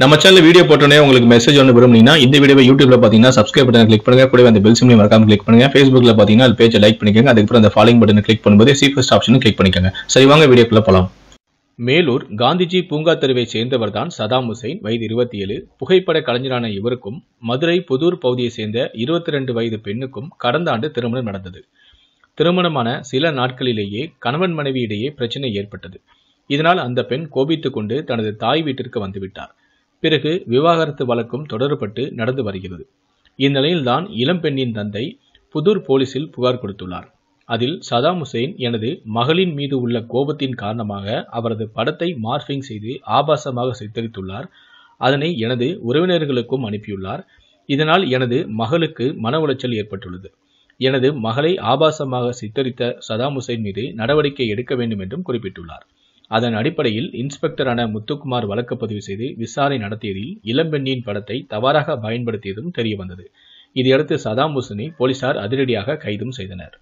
நம்ம channel video போட்டோன்னே உங்களுக்கு மெசேஜ் ஒன்று விரும்புனீங்கன்னா இந்த வீடியோ யூடியூப்ல பார்த்தீங்கன்னா சப்ஸ்கிரைப் பட்டன் கிளிக் பண்ணுங்க கூட அந்த பெல் சிம்லையும் மறக்காம கிளிக் பண்ணுங்க ஃபேஸ்புக்ல பார்த்தீங்கன்னா அது பேஜை லைக் பண்ணிக்கோங்க அதுக்கப்புறம் அந்த ஃபாலோயிங் பட்டன் கிளிக் பண்ணும்போது சீஃபஸ்ட் ஆப்ஷன் கிளிக் பண்ணிக்கோங்க சரி வாங்க வீடியோக்குள்ள போகலாம் மேலூர் காந்திஜி பூங்கா தெருவை சேர்ந்தவர்தான் சதாம் ஹுசைன் வயது இருபத்தி ஏழு புகைப்பட கலைஞரான இவருக்கும் மதுரை புதூர் பகுதியை சேர்ந்த இருபத்தி ரெண்டு வயது பெண்ணுக்கும் கடந்த ஆண்டு திருமணம் நடந்தது திருமணமான சில நாட்களிலேயே கணவன் மனைவியிடையே பிரச்சனை ஏற்பட்டது இதனால் அந்த பெண் கோபித்துக் கொண்டு தனது தாய் வீட்டிற்கு வந்துவிட்டார் பிறகு விவாகரத்து வழக்கும் தொடரப்பட்டு நடந்து வருகிறது இந்நிலையில்தான் இளம்பெண்ணின் தந்தை புதூர் போலீசில் புகார் கொடுத்துள்ளார் அதில் சதாம் ஹுசைன் எனது மகளின் மீது உள்ள கோபத்தின் காரணமாக அவரது படத்தை மார்ஃபிங் செய்து ஆபாசமாக சித்தரித்துள்ளார் அதனை எனது உறவினர்களுக்கும் அனுப்பியுள்ளார் இதனால் எனது மகளுக்கு மன உளைச்சல் ஏற்பட்டுள்ளது எனது மகளை ஆபாசமாக சித்தரித்த சதாம் ஹுசைன் மீது நடவடிக்கை எடுக்க வேண்டும் என்றும் குறிப்பிட்டுள்ளார் அதன் அடிப்படையில் இன்ஸ்பெக்டரான முத்துக்குமார் வழக்கப்பதிவு செய்து விசாரணை நடத்தியதில் இளம்பெண்ணின் படத்தை தவறாக பயன்படுத்தியதும் தெரியவந்தது இதையடுத்து சதாம் ஹுசனை போலீசார் அதிரடியாக கைதும் செய்தனர்